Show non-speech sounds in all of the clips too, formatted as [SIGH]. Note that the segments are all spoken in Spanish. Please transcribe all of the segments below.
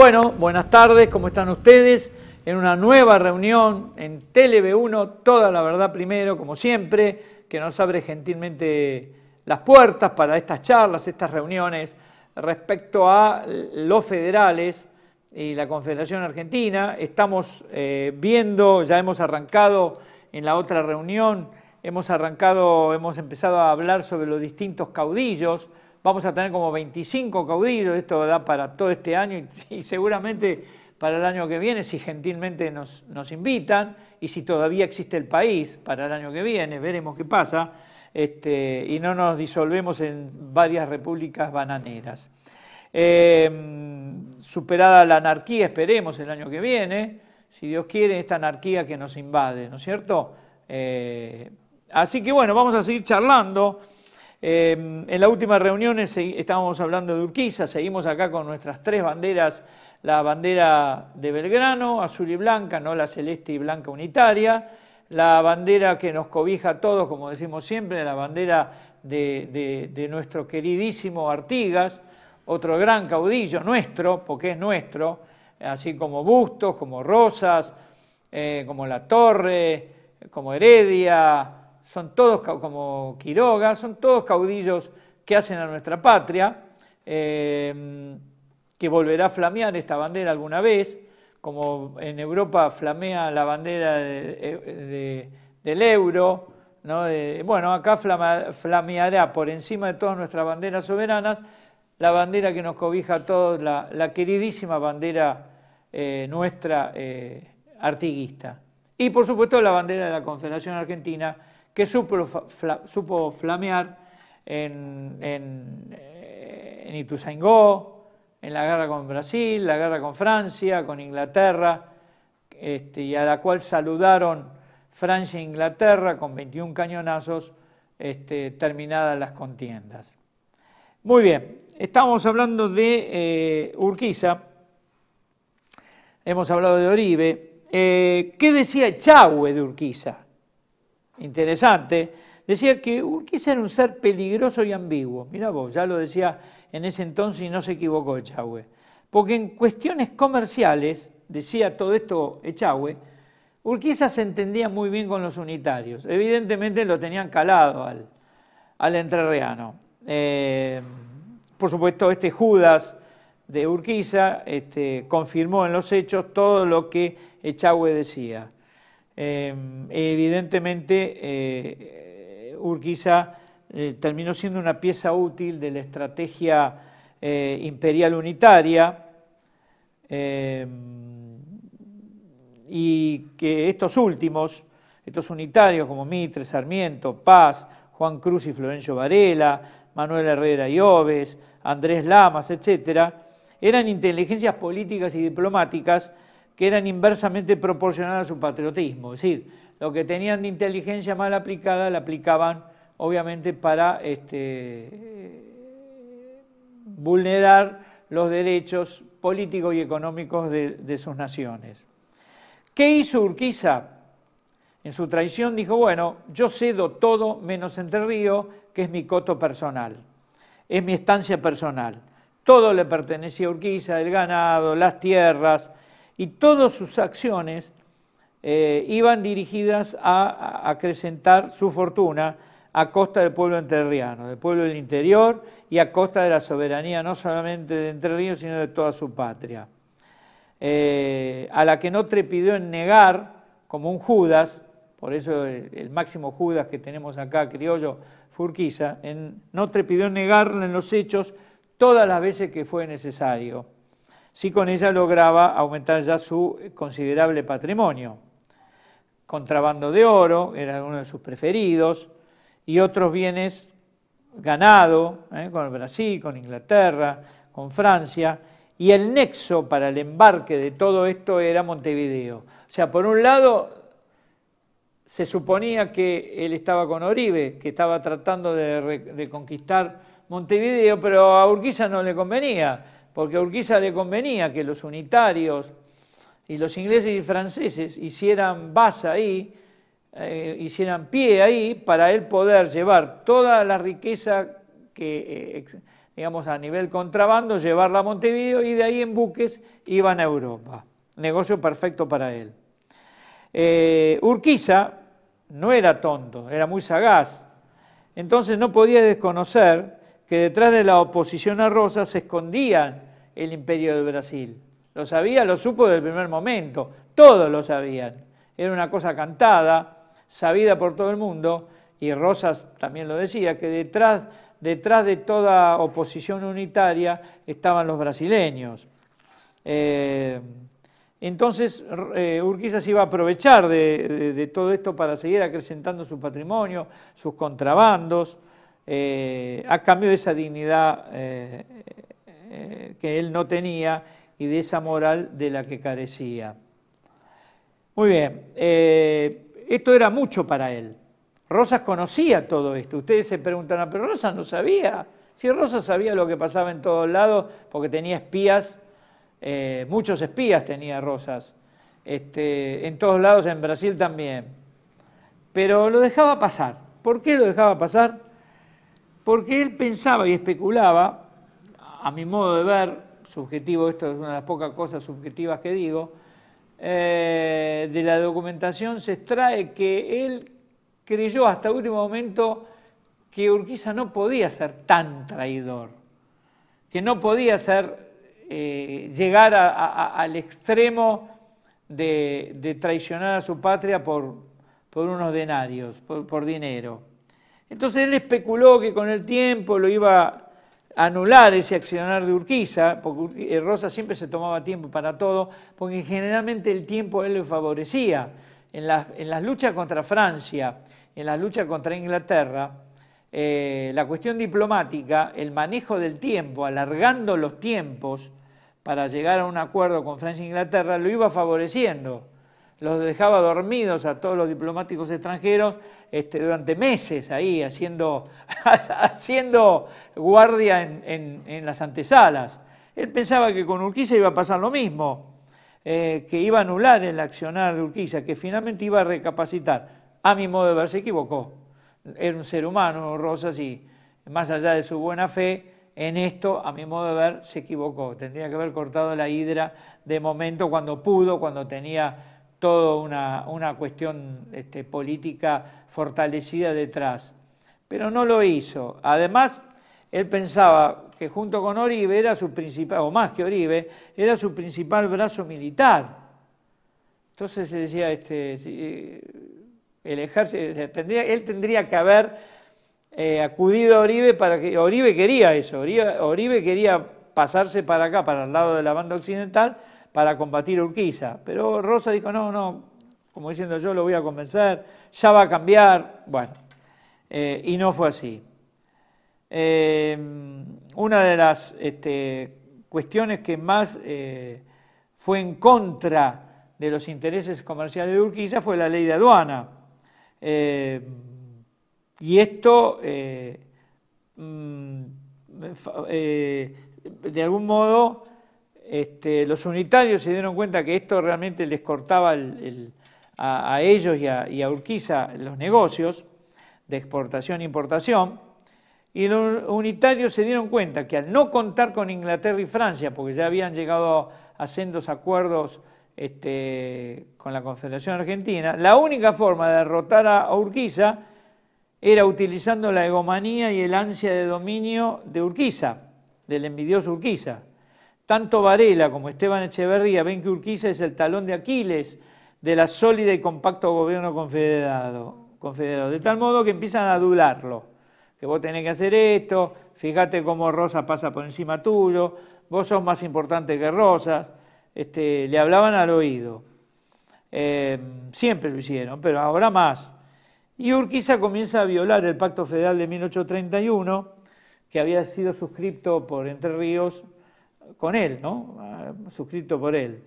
Bueno, buenas tardes, ¿cómo están ustedes? En una nueva reunión en TeleV1, toda la verdad primero, como siempre, que nos abre gentilmente las puertas para estas charlas, estas reuniones respecto a los federales y la Confederación Argentina. Estamos eh, viendo, ya hemos arrancado en la otra reunión, hemos arrancado, hemos empezado a hablar sobre los distintos caudillos, vamos a tener como 25 caudillos, esto da para todo este año [LAUGHS] y, seguramente para el año que viene, si gentilmente nos, invitan y si todavía existe el país para el año que viene, veremos qué pasa, este, y no nos disolvemos en varias repúblicas bananeras. Em, superada la anarquía, esperemos el año que viene, si Dios quiere, esta anarquía que nos invade, ¿no es cierto? Eh, así que bueno, vamos a seguir charlando. Em, en la última reunión estábamos hablando de Urquiza, seguimos acá con nuestras tres banderas, la bandera de Belgrano, azul y blanca, no la celeste y blanca unitaria, la bandera que nos cobija a todos, como decimos siempre, la bandera de, nuestro queridísimo Artigas, otro gran caudillo nuestro, porque es nuestro, así como Bustos, como Rosas, eh, como La Torre, como Heredia, son todos como Quiroga, son todos caudillos que hacen a nuestra patria, eh, que volverá a flamear esta bandera alguna vez, como en Europa flamea la bandera del euro, bueno, acá flameará por encima de todas nuestras banderas soberanas la bandera que nos cobija a todos, la, queridísima bandera eh, nuestra eh, artiguista. Y por supuesto la bandera de la Confederación Argentina, que supo, flamear en, en, eh, en Ituzaingó, en la guerra con Brasil, la guerra con Francia, con Inglaterra, este, y a la cual saludaron Francia e Inglaterra con 21 cañonazos este, terminadas las contiendas. Muy bien, estamos hablando de eh, Urquiza, hemos hablado de Oribe. Eh, ¿Qué decía Chahue de Urquiza? interesante, decía que Urquiza era un ser peligroso y ambiguo. Mira vos, ya lo decía en ese entonces y no se equivocó Echagüe. Porque en cuestiones comerciales, decía todo esto Echagüe, Urquiza se entendía muy bien con los unitarios. Evidentemente lo tenían calado al, al eh, por supuesto, este Judas de Urquiza este, confirmó en los hechos todo lo que Echagüe decía. Em, evidentemente, eh, Urquiza eh, terminó siendo una pieza útil de la estrategia eh, imperial unitaria em, y que estos últimos, estos unitarios como Mitre, Sarmiento, Paz, Juan Cruz y Florencio Varela, Manuel Herrera y Oves, Andrés Lamas, etc., eran inteligencias políticas y diplomáticas que eran inversamente proporcionales a su patriotismo. Es decir, lo que tenían de inteligencia mal aplicada la aplicaban obviamente para este, vulnerar los derechos políticos y económicos de, de, sus naciones. ¿Qué hizo Urquiza? En su traición dijo, bueno, yo cedo todo menos Entre Ríos, que es mi coto personal, es mi estancia personal. Todo le pertenecía a Urquiza, el ganado, las tierras, y todas sus acciones eh, iban dirigidas a, acrecentar su fortuna a costa del pueblo entrerriano, del pueblo del interior y a costa de la soberanía no solamente de Entre Ríos, sino de toda su patria, eh, a la que no trepidó en negar como un Judas, por eso el, máximo Judas que tenemos acá, criollo, Furquiza, no trepidó en negarlo en los hechos todas las veces que fue necesario si con ella lograba aumentar ya su eh, considerable patrimonio. Contrabando de oro era uno de sus preferidos y otros bienes ganado eh, con Brasil, con Inglaterra, con Francia, y el nexo para el embarque de todo esto era Montevideo. O sea, por un lado se suponía que él estaba con Oribe, que estaba tratando de, de conquistar Montevideo, pero a Urquiza no le convenía porque a Urquiza le convenía que los unitarios y los ingleses y franceses hicieran base ahí, eh, hicieran pie ahí para él poder llevar toda la riqueza que, eh, digamos, a nivel contrabando, llevarla a Montevideo y de ahí en buques iban a Europa. Negocio perfecto para él. Eh, Urquiza no era tonto, era muy sagaz, entonces no podía desconocer que detrás de la oposición a Rosas se escondía el imperio del Brasil. Lo sabía, lo supo desde el primer momento, todos lo sabían. Era una cosa cantada, sabida por todo el mundo, y Rosas también lo decía, que detrás, detrás de toda oposición unitaria estaban los brasileños. Eh, entonces eh, Urquiza se iba a aprovechar de todo esto para seguir acrecentando su patrimonio, sus contrabandos. Eh, a cambio de esa dignidad eh, eh, que él no tenía y de esa moral de la que carecía. Muy bien, esto era mucho para él. Rosas conocía todo esto. Ustedes se preguntan, pero Rosas no sabía. Si Rosas sabía lo que pasaba en todos lados, porque tenía espías, muchos espías tenía Rosas, este, en todos lados, en Brasil también. Pero lo dejaba pasar. ¿Por qué lo dejaba pasar? porque él pensaba y especulaba, a mi modo de ver, subjetivo, esto es una de las pocas cosas subjetivas que digo, eh, de la documentación se extrae que él creyó hasta último momento que Urquiza no podía ser tan traidor, que no podía ser, eh, llegar al extremo de, traicionar a su patria por, unos denarios, por dinero. Entonces él especuló que con el tiempo lo iba a anular ese accionar de Urquiza, porque eh, Rosa siempre se tomaba tiempo para todo, porque generalmente el tiempo él le favorecía. En las, en luchas contra Francia, en las luchas contra Inglaterra, eh, la cuestión diplomática, el manejo del tiempo, alargando los tiempos para llegar a un acuerdo con Francia e Inglaterra, lo iba favoreciendo los dejaba dormidos a todos los diplomáticos extranjeros este, durante meses ahí haciendo, [LAUGHS] haciendo guardia en, las antesalas. Él pensaba que con Urquiza iba a pasar lo mismo, eh, que iba a anular el accionar de Urquiza, que finalmente iba a recapacitar. A mi modo de ver, se equivocó. Era un ser humano, Rosas, y más allá de su buena fe, en esto, a mi modo de ver, se equivocó. Tendría que haber cortado la hidra de momento cuando pudo, cuando tenía toda una, cuestión este, política fortalecida detrás. Pero no lo hizo. Además, él pensaba que junto con Oribe era su principal, o más que Oribe, era su principal brazo militar. Entonces se decía, este, eh, el ejército, él tendría que haber eh, acudido a Oribe para que, Oribe quería eso, Oribe, Oribe quería pasarse para acá, para el lado de la banda occidental, para combatir Urquiza. Pero Rosa dijo, no, no, como diciendo yo lo voy a convencer, ya va a cambiar. Bueno, eh, y no fue así. Eh, una de las este, cuestiones que más eh, fue en contra de los intereses comerciales de Urquiza fue la ley de aduana. y esto, mm, de algún modo, este, los unitarios se dieron cuenta que esto realmente les cortaba a, ellos y a, Urquiza los negocios de exportación e importación, y los unitarios se dieron cuenta que al no contar con Inglaterra y Francia, porque ya habían llegado haciendo sendos acuerdos este, con la Confederación Argentina, la única forma de derrotar a Urquiza era utilizando la egomanía y el ansia de dominio de Urquiza, del envidioso Urquiza. Tanto Varela como Esteban Echeverría ven que Urquiza es el talón de Aquiles de la sólida y compacto gobierno confederado, confederado, de tal modo que empiezan a dudarlo. que vos tenés que hacer esto, fíjate cómo Rosa pasa por encima tuyo, vos sos más importante que Rosas, este, le hablaban al oído. Eh, siempre lo hicieron, pero ahora más. Y Urquiza comienza a violar el Pacto Federal de 1831, que había sido suscrito por Entre Ríos con él, ¿no? Ah, suscrito por él.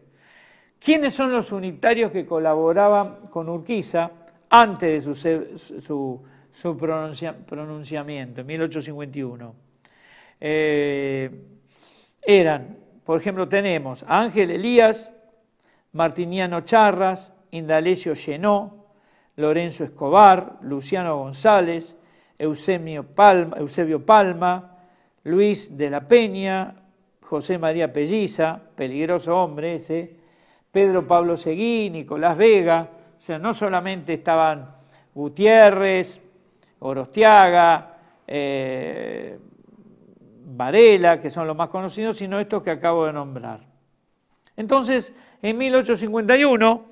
¿Quiénes son los unitarios que colaboraban con Urquiza antes de su, pronunciamiento, en 1851? Eh, eran, por ejemplo, tenemos a Ángel Elías, Martiniano Charras, Indalecio Llenó, Lorenzo Escobar, Luciano González, Eusebio Palma, Eusebio Palma Luis de la Peña, José María Pelliza, peligroso hombre ese, Pedro Pablo Seguí, Nicolás Vega, o sea, no solamente estaban Gutiérrez, Orostiaga, eh, Varela, que son los más conocidos, sino estos que acabo de nombrar. Entonces, en 1851,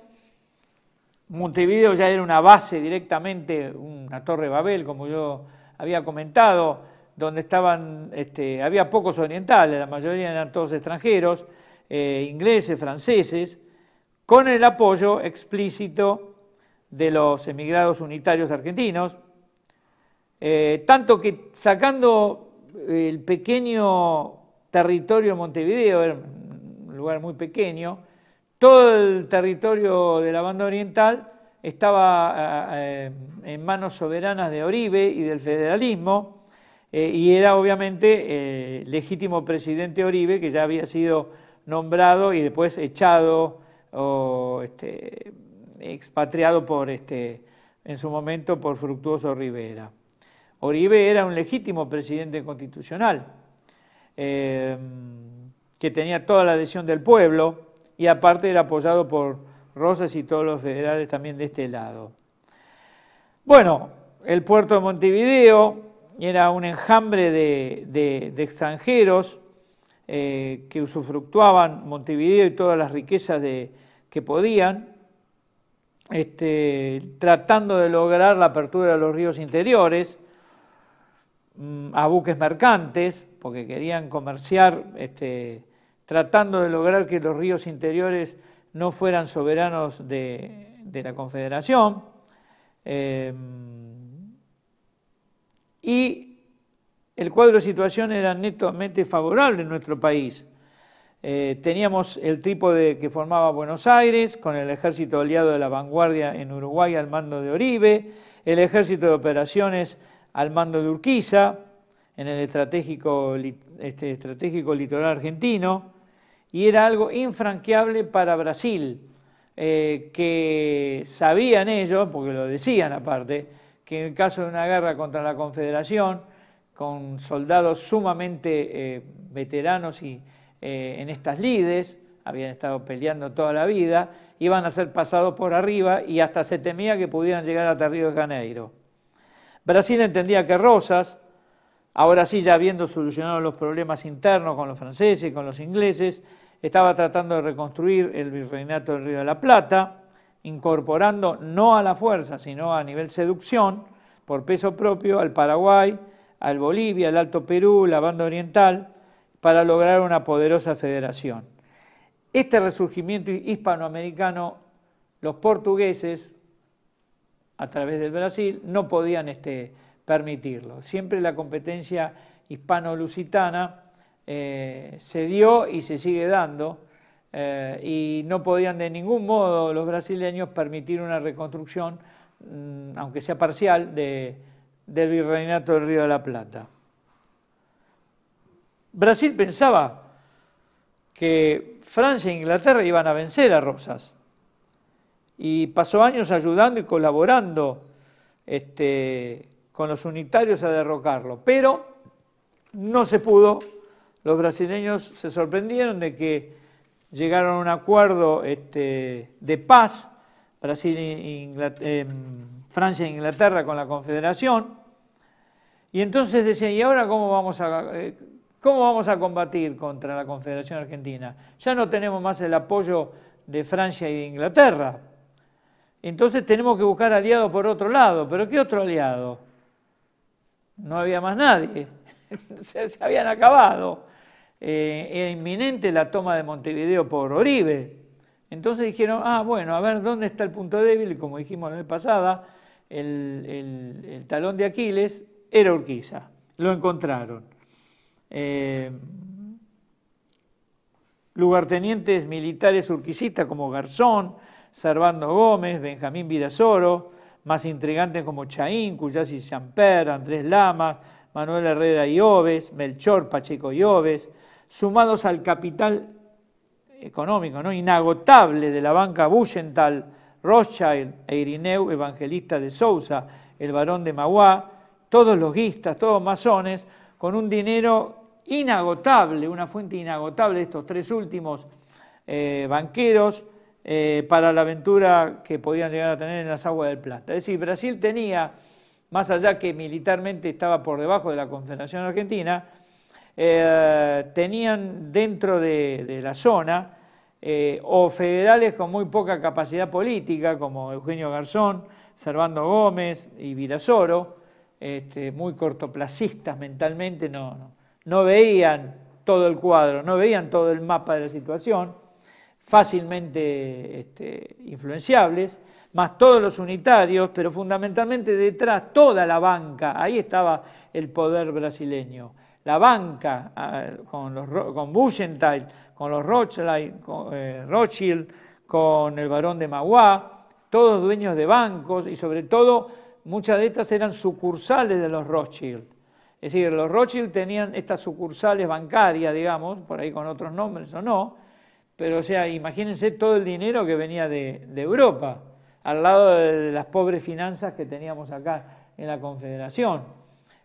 Montevideo ya era una base directamente, una torre Babel, como yo había comentado, donde estaban, este, había pocos orientales, la mayoría eran todos extranjeros, eh, ingleses, franceses, con el apoyo explícito de los emigrados unitarios argentinos, eh, tanto que sacando el pequeño territorio de Montevideo, era un lugar muy pequeño, todo el territorio de la banda oriental estaba eh, en manos soberanas de Oribe y del federalismo, eh, y era obviamente el eh, legítimo presidente Oribe, que ya había sido nombrado y después echado o este, expatriado por, este, en su momento por Fructuoso Rivera. Oribe era un legítimo presidente constitucional, em, que tenía toda la adhesión del pueblo y aparte era apoyado por Rosas y todos los federales también de este lado. Bueno, el puerto de Montevideo, era un enjambre de, extranjeros eh, que usufructuaban Montevideo y todas las riquezas que podían, este, tratando de lograr la apertura de los ríos interiores mm, a buques mercantes, porque querían comerciar, este, tratando de lograr que los ríos interiores no fueran soberanos de, la Confederación. Eh, y el cuadro de situación era netamente favorable en nuestro país. Eh, teníamos el trípode que formaba Buenos Aires, con el ejército aliado de la vanguardia en Uruguay al mando de Oribe, el ejército de operaciones al mando de Urquiza, en el estratégico, este, litoral argentino, y era algo infranqueable para Brasil, eh, que sabían ellos, porque lo decían aparte, que en el caso de una guerra contra la Confederación, con soldados sumamente eh, veteranos y eh, en estas lides, habían estado peleando toda la vida, iban a ser pasados por arriba y hasta se temía que pudieran llegar hasta Río de Janeiro. Brasil entendía que Rosas, ahora sí ya habiendo solucionado los problemas internos con los franceses, y con los ingleses, estaba tratando de reconstruir el virreinato del Río de la Plata, incorporando no a la fuerza, sino a nivel seducción, por peso propio, al Paraguay, al Bolivia, al Alto Perú, la banda oriental, para lograr una poderosa federación. Este resurgimiento hispanoamericano, los portugueses, a través del Brasil, no podían este, permitirlo. Siempre la competencia hispano-lusitana eh, se dio y se sigue dando eh, y no podían de ningún modo los brasileños permitir una reconstrucción, mm, aunque sea parcial, del virreinato del Río de la Plata. Brasil pensaba que Francia e Inglaterra iban a vencer a Rosas y pasó años ayudando y colaborando este, con los unitarios a derrocarlo, pero no se pudo. Los brasileños se sorprendieron de que llegaron a un acuerdo este, de paz, Brasil, eh, eh, Francia e Inglaterra con la Confederación, y entonces decían, ¿y ahora cómo vamos a, eh, cómo vamos a combatir contra la Confederación Argentina? Ya no tenemos más el apoyo de Francia e Inglaterra. Entonces tenemos que buscar aliados por otro lado. ¿Pero qué otro aliado? No había más nadie. [LAUGHS] se habían acabado. Eh, era inminente la toma de Montevideo por Oribe. Entonces dijeron, ah, bueno, a ver, ¿dónde está el punto débil? Como dijimos la vez pasada, el, el, talón de Aquiles era Urquiza. Lo encontraron. Eh, lugartenientes militares urquicistas como Garzón, Servando Gómez, Benjamín Virasoro, más intrigantes como Chaín, y Champer, Andrés Lama, Manuel Herrera y Oves, Melchor Pacheco y Oves, sumados al capital económico ¿no? inagotable de la banca Bullental, Rothschild e Irineu Evangelista de Sousa, el barón de Magua, todos los guistas, todos masones, con un dinero inagotable, una fuente inagotable de estos tres últimos eh, banqueros eh, para la aventura que podían llegar a tener en las aguas del Plata. Es decir, Brasil tenía, más allá que militarmente estaba por debajo de la Confederación Argentina, eh, tenían dentro de, la zona eh, o federales con muy poca capacidad política, como Eugenio Garzón, Servando Gómez y Virasoro, este, muy cortoplacistas mentalmente, no, veían todo el cuadro, no veían todo el mapa de la situación, fácilmente este, influenciables, más todos los unitarios, pero fundamentalmente detrás toda la banca, ahí estaba el poder brasileño la banca con, los, con con los eh, Rothschild, con, el barón de Magua, todos dueños de bancos y sobre todo muchas de estas eran sucursales de los Rothschild. Es decir, los Rothschild tenían estas sucursales bancarias, digamos, por ahí con otros nombres o no, pero o sea, imagínense todo el dinero que venía de, Europa, al lado de, de, las pobres finanzas que teníamos acá en la Confederación.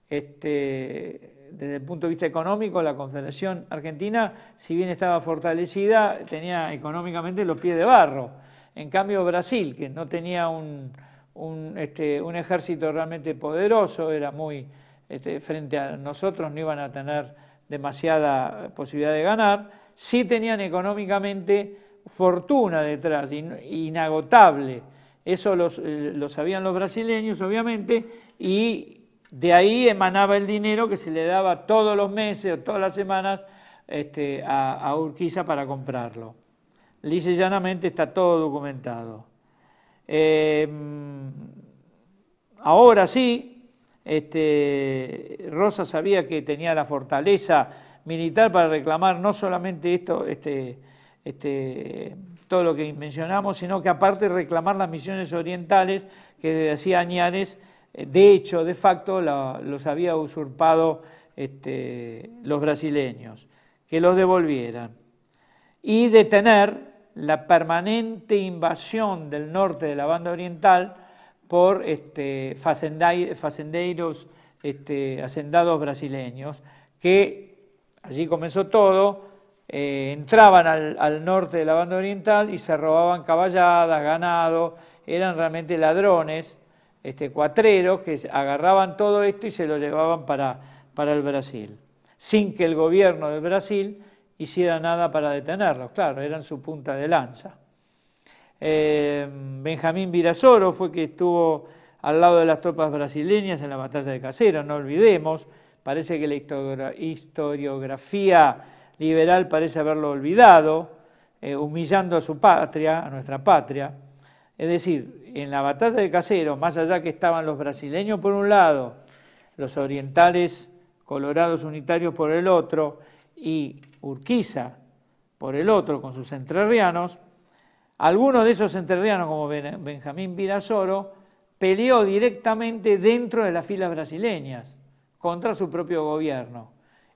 Este, desde el punto de vista económico, la Confederación Argentina, si bien estaba fortalecida, tenía económicamente los pies de barro. En cambio, Brasil, que no tenía un, este, ejército realmente poderoso, era muy este, frente a nosotros, no iban a tener demasiada posibilidad de ganar, sí tenían económicamente fortuna detrás, inagotable. Eso eh, lo sabían los brasileños, obviamente, y de ahí emanaba el dinero que se le daba todos los meses o todas las semanas este, a, Urquiza para comprarlo. Lice llanamente está todo documentado. Em, ahora sí, este, Rosa sabía que tenía la fortaleza militar para reclamar no solamente esto, este, todo lo que mencionamos, sino que aparte reclamar las misiones orientales que hacía Añares de hecho, de facto, los había usurpado este, los brasileños, que los devolvieran. Y detener la permanente invasión del norte de la banda oriental por este, este hacendados brasileños, que allí comenzó todo, eh, entraban al, al, norte de la banda oriental y se robaban caballadas, ganado, eran realmente ladrones este, cuatreros que agarraban todo esto y se lo llevaban para, para el Brasil, sin que el gobierno del Brasil hiciera nada para detenerlos, claro, eran su punta de lanza. Eh, Benjamín Virasoro fue que estuvo al lado de las tropas brasileñas en la batalla de Casero, no olvidemos, parece que la historiografía liberal parece haberlo olvidado, eh, humillando a su patria, a nuestra patria. Es decir, en la batalla de Caseros, más allá que estaban los brasileños por un lado, los orientales colorados unitarios por el otro y Urquiza por el otro con sus entrerrianos, algunos de esos entrerrianos, como Benjamín Virasoro, peleó directamente dentro de las filas brasileñas contra su propio gobierno.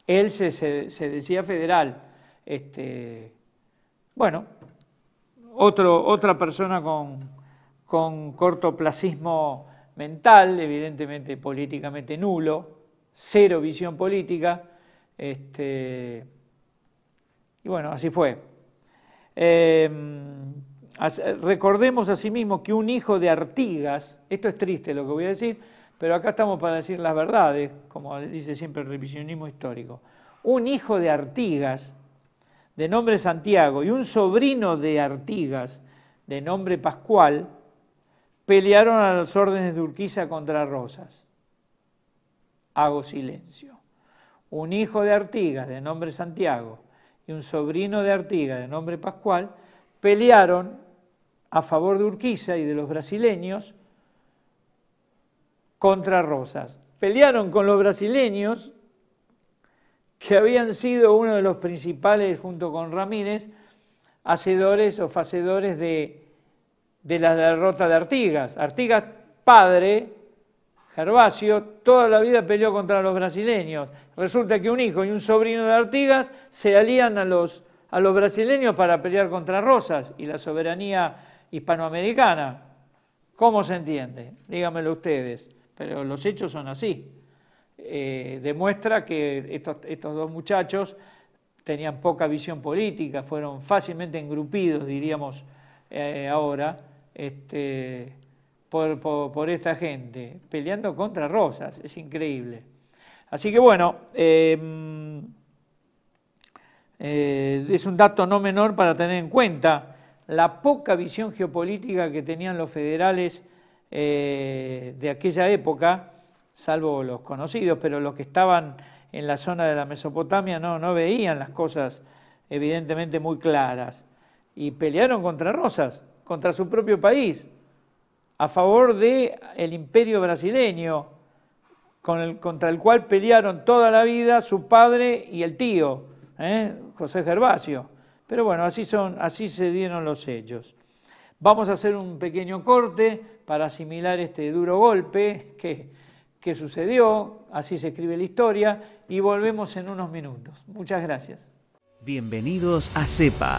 Él se, decía federal. Este, bueno, otra persona con, con cortoplacismo mental, evidentemente políticamente nulo, cero visión política. Este, y bueno, así fue. Em, recordemos asimismo que un hijo de Artigas, esto es triste lo que voy a decir, pero acá estamos para decir las verdades, como dice siempre el revisionismo histórico. Un hijo de Artigas, de nombre Santiago, y un sobrino de Artigas, de nombre Pascual, pelearon a las órdenes de Urquiza contra Rosas. Hago silencio. Un hijo de Artigas, de nombre Santiago, y un sobrino de Artigas, de nombre Pascual, pelearon a favor de Urquiza y de los brasileños contra Rosas. Pelearon con los brasileños, que habían sido uno de los principales, junto con Ramírez, hacedores o facedores de de la derrota de Artigas. Artigas padre, Gervasio, toda la vida peleó contra los brasileños. Resulta que un hijo y un sobrino de Artigas se alían a los, a los brasileños para pelear contra Rosas y la soberanía hispanoamericana. ¿Cómo se entiende? díganmelo ustedes, pero los hechos son así. Eh, demuestra que estos, dos muchachos tenían poca visión política, fueron fácilmente engrupidos, diríamos eh, ahora, este, por, esta gente, peleando contra Rosas, es increíble. Así que bueno, em, eh, es un dato no menor para tener en cuenta la poca visión geopolítica que tenían los federales eh, de aquella época, salvo los conocidos, pero los que estaban en la zona de la Mesopotamia no, no veían las cosas evidentemente muy claras y pelearon contra Rosas contra su propio país, a favor del el imperio brasileño, contra el cual pelearon toda la vida su padre y el tío, ¿eh? José Gervasio. Pero bueno, así, son, así se dieron los hechos. Vamos a hacer un pequeño corte para asimilar este duro golpe que, que sucedió, así se escribe la historia, y volvemos en unos minutos. Muchas gracias. Bienvenidos a CEPA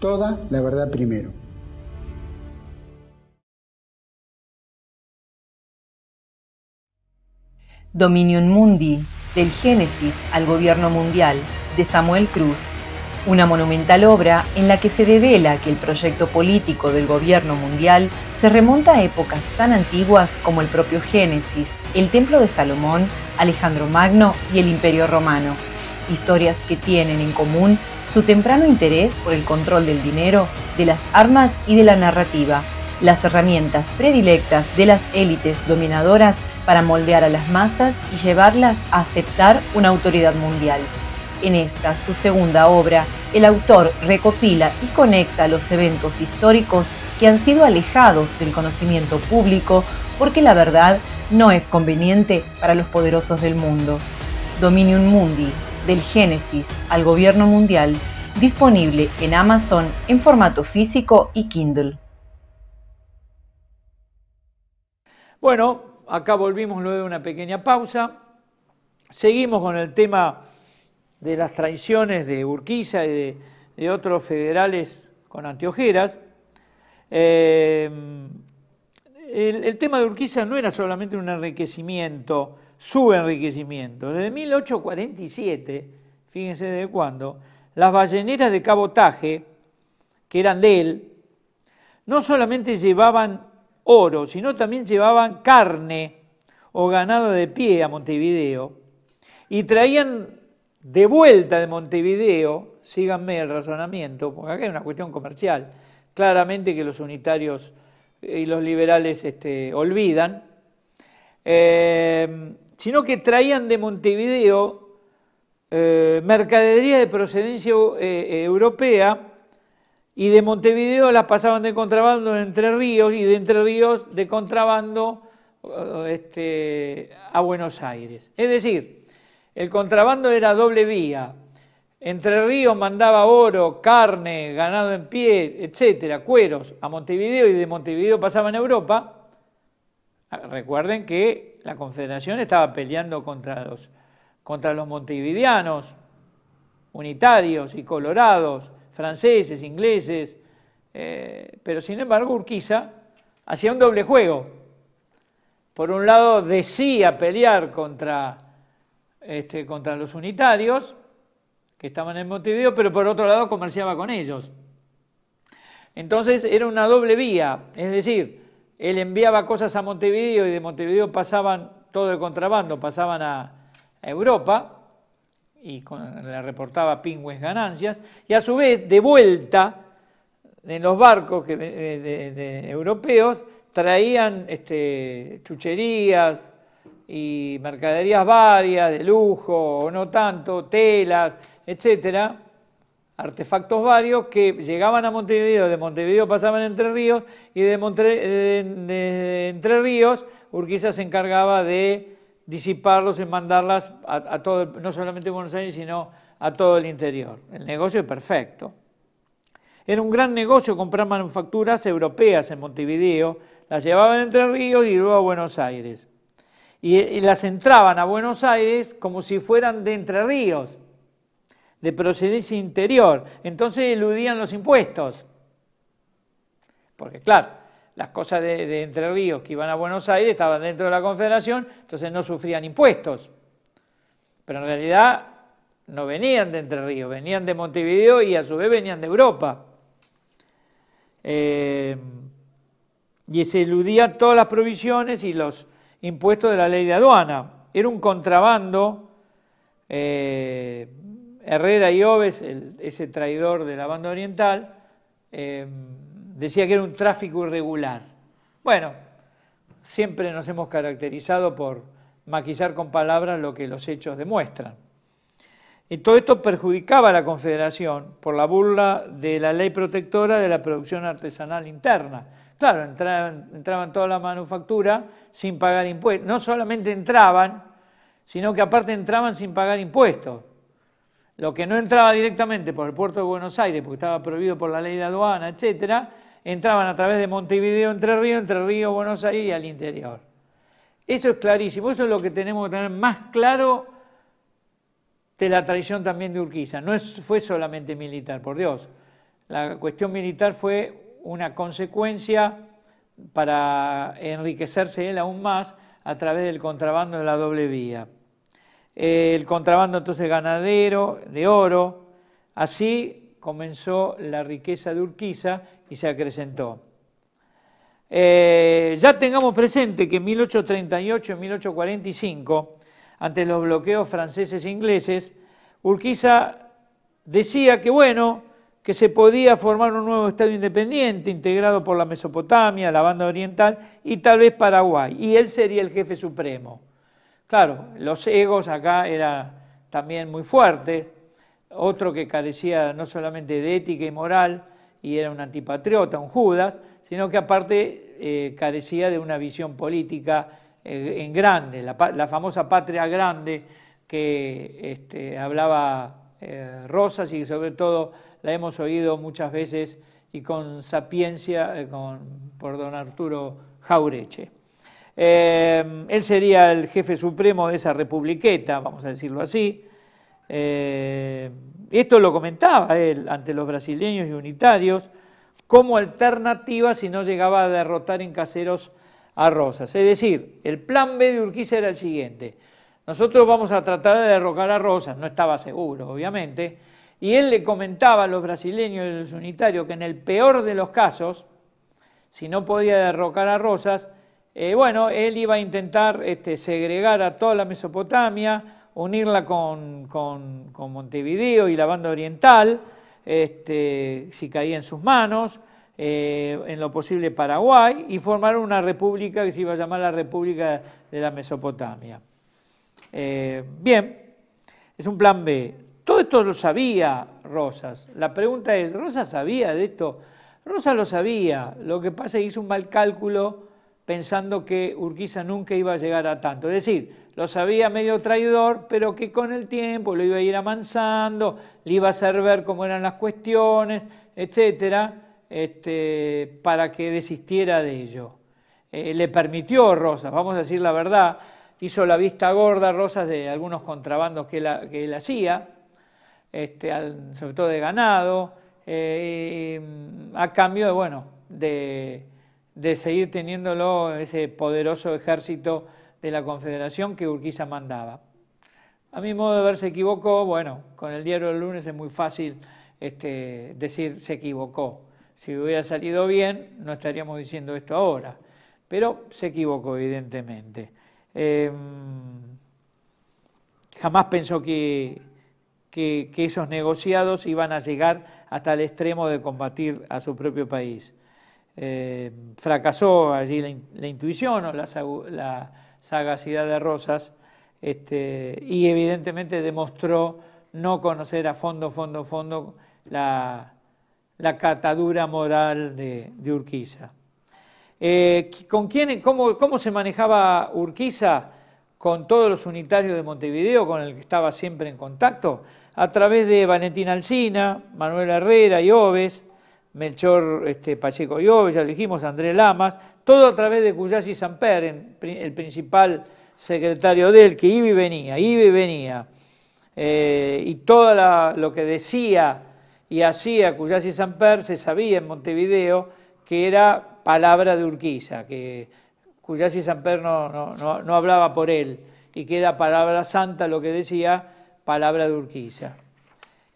toda la verdad primero. Dominion Mundi, del Génesis al Gobierno Mundial, de Samuel Cruz, una monumental obra en la que se devela que el proyecto político del Gobierno Mundial se remonta a épocas tan antiguas como el propio Génesis, el Templo de Salomón, Alejandro Magno y el Imperio Romano, historias que tienen en común su temprano interés por el control del dinero, de las armas y de la narrativa, las herramientas predilectas de las élites dominadoras para moldear a las masas y llevarlas a aceptar una autoridad mundial. En esta, su segunda obra, el autor recopila y conecta los eventos históricos que han sido alejados del conocimiento público porque la verdad no es conveniente para los poderosos del mundo. Dominium Mundi, del Génesis al gobierno mundial, disponible en Amazon en formato físico y Kindle. Bueno, acá volvimos luego de una pequeña pausa. Seguimos con el tema de las traiciones de Urquiza y de, otros federales con anteojeras. Eh, el, el, tema de Urquiza no era solamente un enriquecimiento su enriquecimiento. Desde 1847, fíjense desde cuándo, las balleneras de cabotaje, que eran de él, no solamente llevaban oro, sino también llevaban carne o ganado de pie a Montevideo y traían de vuelta de Montevideo, síganme el razonamiento, porque acá es una cuestión comercial, claramente que los unitarios y los liberales este, olvidan, eh, sino que traían de Montevideo eh, mercadería de procedencia eh, eh, europea y de Montevideo las pasaban de contrabando Entre Ríos y de Entre Ríos de contrabando este, a Buenos Aires. Es decir, el contrabando era doble vía. Entre Ríos mandaba oro, carne, ganado en pie, etcétera, cueros a Montevideo y de Montevideo pasaban a Europa. Ah, recuerden que la Confederación estaba peleando contra los, contra los montevideanos, unitarios y colorados, franceses, ingleses, eh, pero sin embargo Urquiza hacía un doble juego. Por un lado decía pelear contra, este, contra los unitarios que estaban en Montevideo, pero por otro lado comerciaba con ellos. Entonces era una doble vía, es decir, él enviaba cosas a Montevideo y de Montevideo pasaban todo el contrabando, pasaban a, Europa y le reportaba pingües ganancias, y a su vez de vuelta en los barcos europeos traían este, chucherías y mercaderías varias, de lujo o no tanto, telas, etcétera, artefactos varios que llegaban a Montevideo, de Montevideo pasaban a Entre Ríos y de, eh, Entre Ríos Urquiza se encargaba de disiparlos y mandarlas a, todo, no solamente a Buenos Aires, sino a todo el interior. El negocio es perfecto. Era un gran negocio comprar manufacturas europeas en Montevideo, las llevaban a Entre Ríos y luego a Buenos Aires. y las entraban a Buenos Aires como si fueran de Entre Ríos de procedencia interior. Entonces eludían los impuestos. Porque claro, las cosas de, Entre Ríos que iban a Buenos Aires estaban dentro de la Confederación, entonces no sufrían impuestos. Pero en realidad no venían de Entre Ríos, venían de Montevideo y a su vez venían de Europa. Eh, y se eludían todas las provisiones y los impuestos de la ley de aduana. Era un contrabando eh, Herrera y Oves, ese traidor de la banda oriental, eh, decía que era un tráfico irregular. Bueno, siempre nos hemos caracterizado por maquillar con palabras lo que los hechos demuestran. Y todo esto perjudicaba a la Confederación por la burla de la ley protectora de la producción artesanal interna. Claro, entraban toda la manufactura sin pagar impuestos. No solamente entraban, sino que aparte entraban sin pagar impuestos. Lo que no entraba directamente por el puerto de Buenos Aires, porque estaba prohibido por la ley de aduana, etcétera, entraban a través de Montevideo, Entre río, Entre río, Buenos Aires y al interior. Eso es clarísimo, eso es lo que tenemos que tener más claro de la traición también de Urquiza. No fue solamente militar, por Dios. La cuestión militar fue una consecuencia para enriquecerse él aún más a través del contrabando de la doble vía. Eh, el contrabando entonces ganadero de oro. Así comenzó la riqueza de Urquiza y se acrecentó. Eh, ya tengamos presente que en 1838 y 1845, ante los bloqueos franceses e ingleses, Urquiza decía que bueno, que se podía formar un nuevo Estado independiente integrado por la Mesopotamia, la banda oriental y tal vez Paraguay, y él sería el jefe supremo. Claro, los egos acá eran también muy fuertes, otro que carecía no solamente de ética y moral y era un antipatriota, un Judas, sino que aparte eh, carecía de una visión política eh, en grande, la, famosa patria grande que este, hablaba eh, Rosas y sobre todo la hemos oído muchas veces y con sapiencia, por don Arturo Jaureche. Eh, él sería el jefe supremo de esa republiqueta, vamos a decirlo así. Eh, esto lo comentaba él ante los brasileños y unitarios como alternativa si no llegaba a derrotar en caseros a Rosas. Es decir, el plan B de Urquiza era el siguiente. Nosotros vamos a tratar de derrocar a Rosas, no estaba seguro, obviamente, y él le comentaba a los brasileños y los unitarios que en el peor de los casos, si no podía derrocar a Rosas, eh, bueno, él iba a intentar este, segregar a toda la Mesopotamia, unirla con, Montevideo y la banda oriental, este, si caía en sus manos, eh, en lo posible Paraguay, y formar una república que se iba a llamar la República de la Mesopotamia. Eh, bien, es un plan B. Todo esto lo sabía Rosas. La pregunta es, ¿Rosas sabía de esto? Rosas lo sabía, lo que pasa es que hizo un mal cálculo pensando que Urquiza nunca iba a llegar a tanto. Es decir, lo sabía medio traidor, pero que con el tiempo lo iba a ir amansando, le iba a hacer ver cómo eran las cuestiones, etcétera, este, para que desistiera de ello. Eh, le permitió Rosas, vamos a decir la verdad, hizo la vista gorda a Rosas de algunos contrabandos que, él hacía, este, sobre todo de ganado, eh, mm, a cambio de, bueno, de de seguir teniéndolo ese poderoso ejército de la Confederación que Urquiza mandaba. A mi modo de ver se equivocó, bueno, con el diario del lunes es muy fácil este, decir se equivocó. Si hubiera salido bien, no estaríamos diciendo esto ahora, pero se equivocó evidentemente. Em, jamás pensó que esos negociados iban a llegar hasta el extremo de combatir a su propio país. Eh, fracasó allí la, intuición o la, sagacidad de Rosas este, y evidentemente demostró no conocer a fondo, fondo, fondo la, catadura moral de, Urquiza. Eh, ¿con quién, cómo, cómo, se manejaba Urquiza con todos los unitarios de Montevideo, con el que estaba siempre en contacto? A través de Valentín Alsina, Manuel Herrera y Oves, Melchor este, Pacheco yo ya lo dijimos, Andrés Lamas, todo a través de Cuyasi Samper, el principal secretario de él, que iba y venía, iba y venía. Eh, y todo lo que decía y hacía Cuyasi Samper se sabía en Montevideo que era palabra de Urquiza, que Cuyasi Samper no, no hablaba por él y que era palabra santa lo que decía, palabra de Urquiza.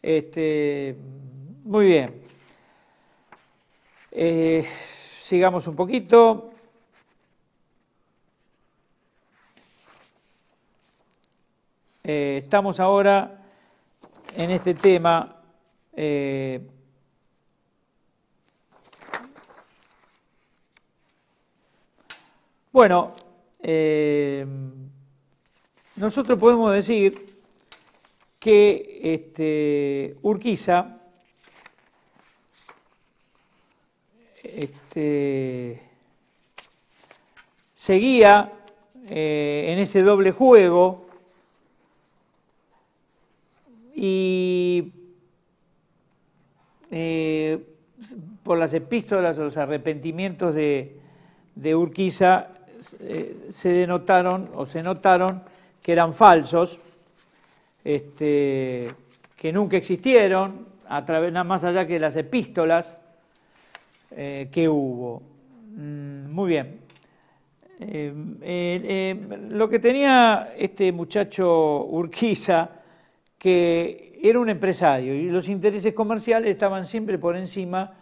Este, muy bien. Eh, sigamos un poquito. Eh, estamos ahora en este tema eh, bueno, nosotros podemos decir que este, Urquiza Este, seguía eh, en ese doble juego y eh, por las epístolas o los arrepentimientos de, Urquiza eh, se denotaron o se notaron que eran falsos, este, que nunca existieron, a través, nada más allá que las epístolas eh, que hubo. Mm, muy bien. Eh, eh, lo que tenía este muchacho Urquiza, que era un empresario y los intereses comerciales estaban siempre por encima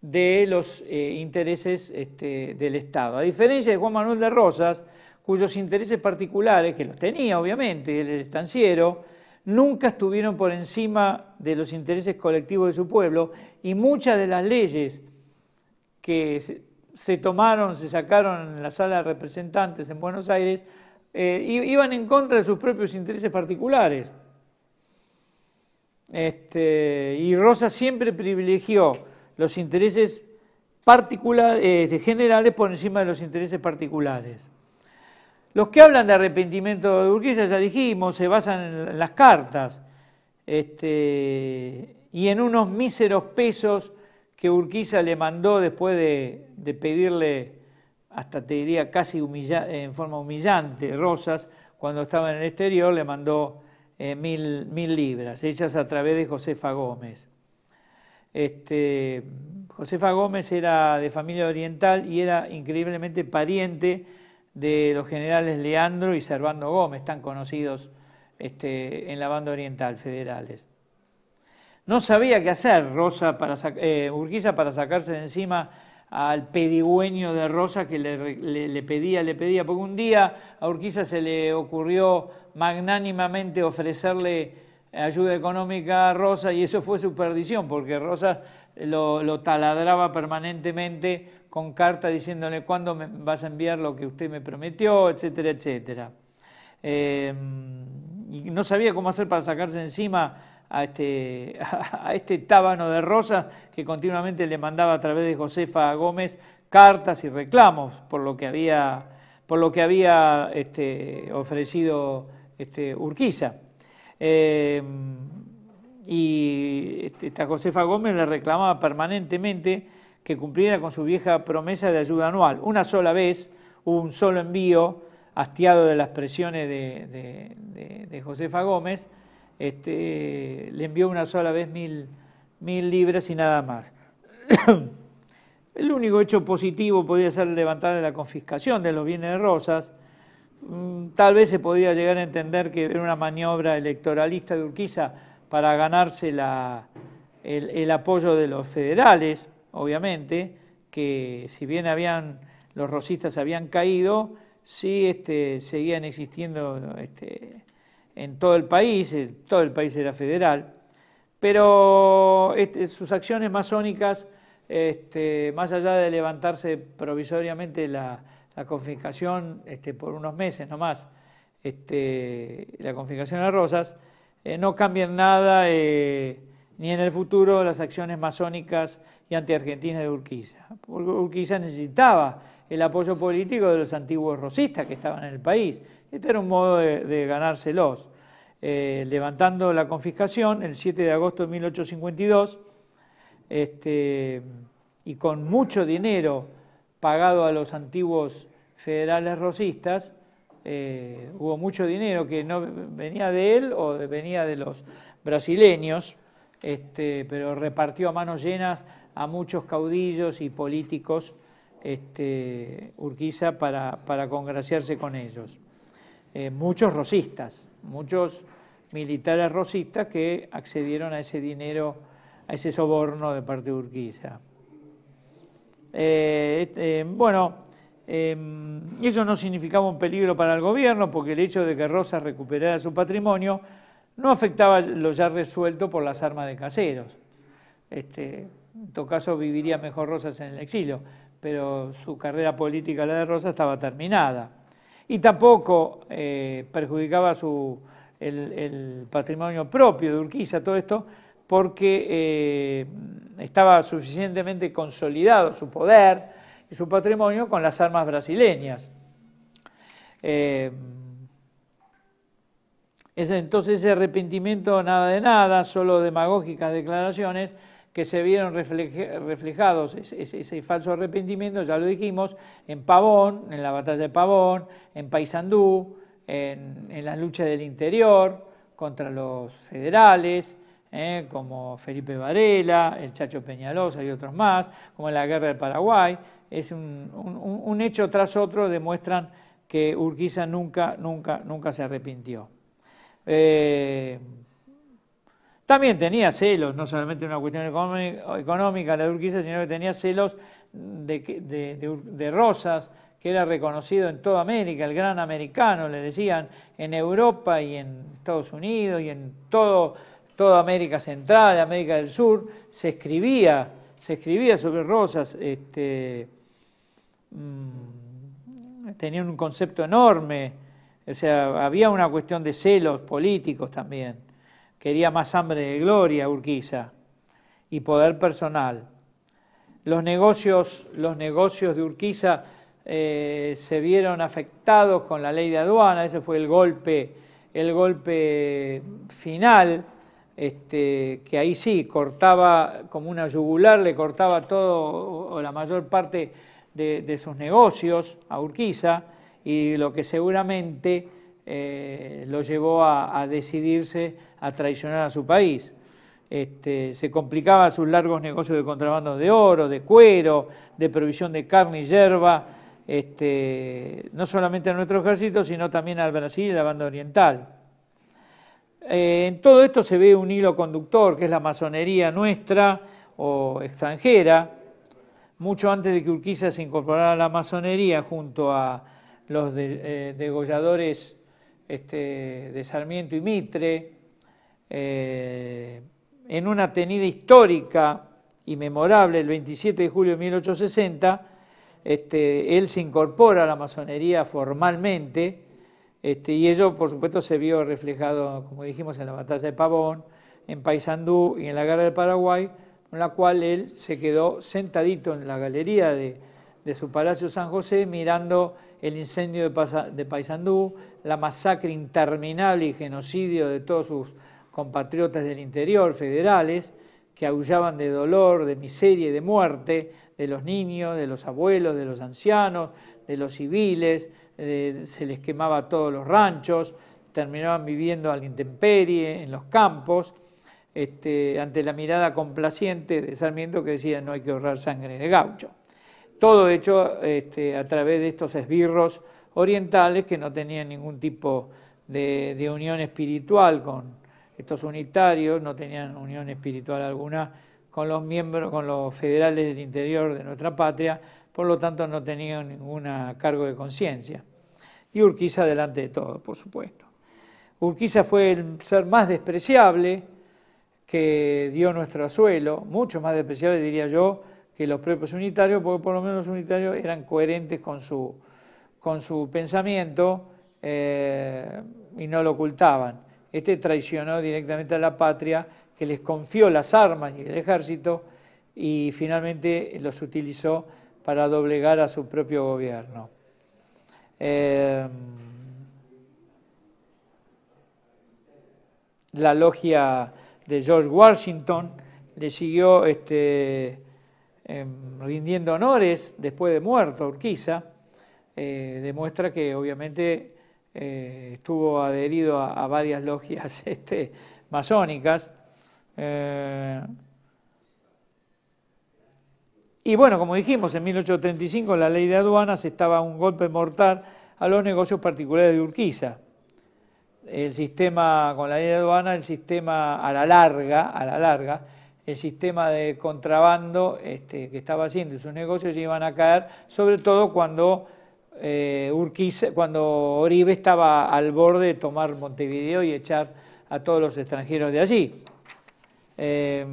de los intereses este, del Estado. A diferencia de Juan Manuel de Rosas, cuyos intereses particulares, que los tenía obviamente, el estanciero, nunca estuvieron por encima de los intereses colectivos de su pueblo y muchas de las leyes que se, tomaron, se sacaron en la sala de representantes en Buenos Aires, eh, iban en contra de sus propios intereses particulares. Este, y Rosa siempre privilegió los intereses particulares, eh, generales por encima de los intereses particulares. Los que hablan de arrepentimiento de Urquiza, ya dijimos, se basan en las cartas este, y en unos míseros pesos que Urquiza le mandó después de, pedirle, hasta te diría casi en forma humillante, Rosas, cuando estaba en el exterior, le mandó eh, mil, libras, hechas a través de Josefa Gómez. Este, Josefa Gómez era de familia oriental y era increíblemente pariente de los generales Leandro y Servando Gómez, tan conocidos este, en la banda oriental, federales. No sabía qué hacer Rosa para eh, Urquiza para sacarse de encima al pedigüeño de Rosa que le, pedía, le pedía, porque un día a Urquiza se le ocurrió magnánimamente ofrecerle ayuda económica a Rosa y eso fue su perdición, porque Rosa lo, taladraba permanentemente con carta diciéndole cuándo me vas a enviar lo que usted me prometió, etcétera, etcétera. Eh, y no sabía cómo hacer para sacarse encima a este, [LAUGHS] a este tábano de rosas que continuamente le mandaba a través de Josefa Gómez cartas y reclamos por lo que había, por lo que había este, ofrecido este, Urquiza. Eh, y este, esta Josefa Gómez le reclamaba permanentemente que cumpliera con su vieja promesa de ayuda anual. Una sola vez un solo envío hastiado de las presiones de Josefa Gómez, este, le envió una sola vez mil, libras y nada más. El único hecho positivo podía ser levantar la confiscación de los bienes de Rosas. Mm, tal vez se podía llegar a entender que era una maniobra electoralista de Urquiza para ganarse el, apoyo de los federales, obviamente, que si bien habían, los rosistas habían caído, sí este, seguían existiendo este, en todo el país, eh, todo el país era federal, pero este, sus acciones masónicas, este, más allá de levantarse provisoriamente la, confiscación este, por unos meses nomás, la confiscación de Rosas, eh, no cambian nada eh, ni en el futuro las acciones masónicas y antiargentinas de Urquiza. Urquiza necesitaba el apoyo político de los antiguos rosistas que estaban en el país. Este era un modo de, ganárselos. Eh, levantando la confiscación el 7 de agosto de 1852 este, y con mucho dinero pagado a los antiguos federales rosistas, eh, hubo mucho dinero que no venía de él o venía de los brasileños, este, pero repartió a manos llenas a muchos caudillos y políticos este, Urquiza para, congraciarse con ellos. Eh, muchos rosistas, muchos militares rosistas que accedieron a ese dinero, a ese soborno de parte de Urquiza. Eh, este, bueno, em, eso no significaba un peligro para el gobierno porque el hecho de que Rosas recuperara su patrimonio no afectaba lo ya resuelto por las armas de caseros. Este, en todo caso, viviría mejor Rosas en el exilio pero su carrera política, la de Rosa, estaba terminada. Y tampoco eh, perjudicaba su, el, patrimonio propio de Urquiza, todo esto, porque eh, estaba suficientemente consolidado su poder y su patrimonio con las armas brasileñas. Eh, entonces ese arrepentimiento nada de nada, solo demagógicas declaraciones, que se vieron reflejados ese, falso arrepentimiento, ya lo dijimos, en Pavón, en la batalla de Pavón, en Paysandú, en, la lucha del interior contra los federales, ¿eh? como Felipe Varela, el Chacho Peñalosa y otros más, como en la guerra del Paraguay. Es un, hecho tras otro demuestran que Urquiza nunca, nunca, nunca se arrepintió. Eh, también tenía celos, no solamente una cuestión económica la de Urquiza, sino que tenía celos de, Rosas, que era reconocido en toda América, el gran americano, le decían, en Europa y en Estados Unidos y en todo, toda América Central, América del Sur, se escribía, se escribía sobre Rosas, este, mm, un concepto enorme, o sea, había una cuestión de celos políticos también. Quería más hambre de gloria, Urquiza, y poder personal. Los negocios, los negocios de Urquiza eh, se vieron afectados con la ley de aduana, ese fue el golpe, el golpe final, este, que ahí sí cortaba como una yugular, le cortaba todo o la mayor parte de, sus negocios a Urquiza y lo que seguramente eh, lo llevó a decidirse a traicionar a su país. Este, se complicaba sus largos negocios de contrabando de oro, de cuero, de provisión de carne y hierba, este, no solamente a nuestro ejército, sino también al Brasil y la banda oriental. Eh, en todo esto se ve un hilo conductor, que es la masonería nuestra o extranjera. Mucho antes de que Urquiza se incorporara a la masonería junto a los eh, degolladores este, de Sarmiento y Mitre, eh, en una tenida histórica y memorable, el 27 de julio de 1860, este, él se incorpora a la masonería formalmente este, y ello, por supuesto, se vio reflejado, como dijimos, en la batalla de Pavón, en Paysandú y en la guerra del Paraguay, con la cual él se quedó sentadito en la galería de, su Palacio San José mirando el incendio de Paysandú, la masacre interminable y genocidio de todos sus compatriotas del interior, federales, que aullaban de dolor, de miseria y de muerte de los niños, de los abuelos, de los ancianos, de los civiles, eh, se les quemaba todos los ranchos, terminaban viviendo al intemperie, en los campos, este, ante la mirada complaciente de Sarmiento que decía no hay que ahorrar sangre de gaucho. Todo hecho este, a través de estos esbirros orientales que no tenían ningún tipo de unión espiritual con, estos unitarios no tenían unión espiritual alguna con los miembros, con los federales del interior de nuestra patria, por lo tanto no tenían ningún cargo de conciencia. Y Urquiza delante de todo, por supuesto. Urquiza fue el ser más despreciable que dio nuestro suelo, mucho más despreciable diría yo que los propios unitarios, porque por lo menos los unitarios eran coherentes con su, con su pensamiento eh, y no lo ocultaban este traicionó directamente a la patria que les confió las armas y el ejército y finalmente los utilizó para doblegar a su propio gobierno. Em, la logia de George Washington le siguió este, em, rindiendo honores después de muerto Urquiza, eh, demuestra que obviamente eh, estuvo adherido a, varias logias [LAUGHS] este, masónicas. Eh, y bueno, como dijimos, en 1835 la ley de aduanas estaba un golpe mortal a los negocios particulares de Urquiza. El sistema, con la ley de aduanas, el sistema a la larga, a la larga, el sistema de contrabando este, que estaba haciendo y sus negocios iban a caer, sobre todo cuando eh, cuando Oribe estaba al borde de tomar Montevideo y echar a todos los extranjeros de allí. Eh,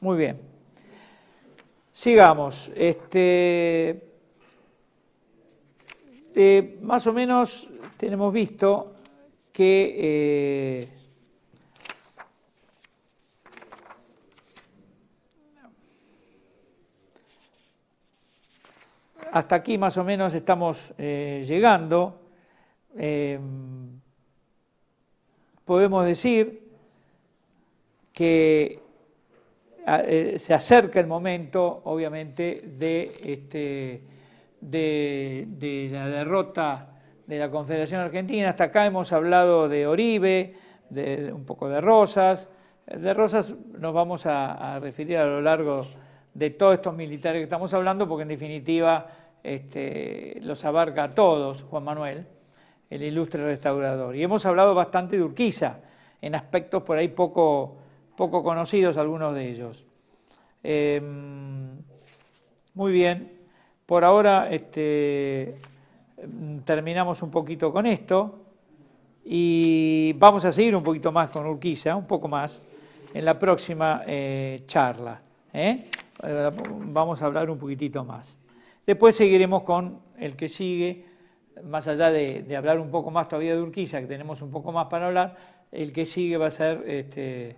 muy bien. Sigamos. Este, eh, más o menos tenemos visto que hasta aquí más o menos estamos eh, llegando. Eh, podemos decir que eh, se acerca el momento, obviamente, este, de, la derrota de la Confederación Argentina. Hasta acá hemos hablado de Oribe, de, un poco de Rosas. De Rosas nos vamos a, a referir a lo largo de todos estos militares que estamos hablando, porque en definitiva este, los abarca a todos, Juan Manuel, el ilustre restaurador. Y hemos hablado bastante de Urquiza, en aspectos por ahí poco, poco conocidos algunos de ellos. Em, muy bien, por ahora este, terminamos un poquito con esto y vamos a seguir un poquito más con Urquiza, un poco más, en la próxima eh, charla. ¿eh? Vamos a hablar un poquitito más. Después seguiremos con el que sigue, más allá de, hablar un poco más todavía de Urquiza, que tenemos un poco más para hablar, el que sigue va a ser este,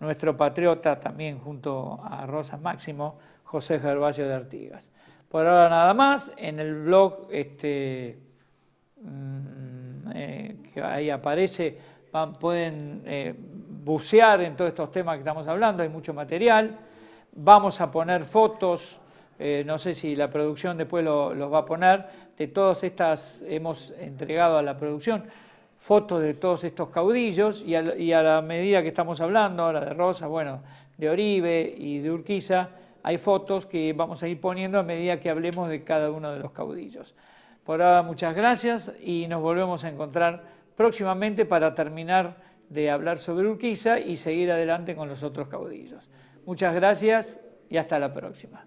nuestro patriota también junto a Rosas Máximo, José Gervasio de Artigas. Por ahora nada más, en el blog este, mm, eh, que ahí aparece pueden eh, bucear en todos estos temas que estamos hablando, hay mucho material, vamos a poner fotos eh, no sé si la producción después los va a poner, de todas estas hemos entregado a la producción fotos de todos estos caudillos y a, y a, la medida que estamos hablando ahora de Rosa, bueno, de Oribe y de Urquiza, hay fotos que vamos a ir poniendo a medida que hablemos de cada uno de los caudillos. Por ahora muchas gracias y nos volvemos a encontrar próximamente para terminar de hablar sobre Urquiza y seguir adelante con los otros caudillos. Muchas gracias y hasta la próxima.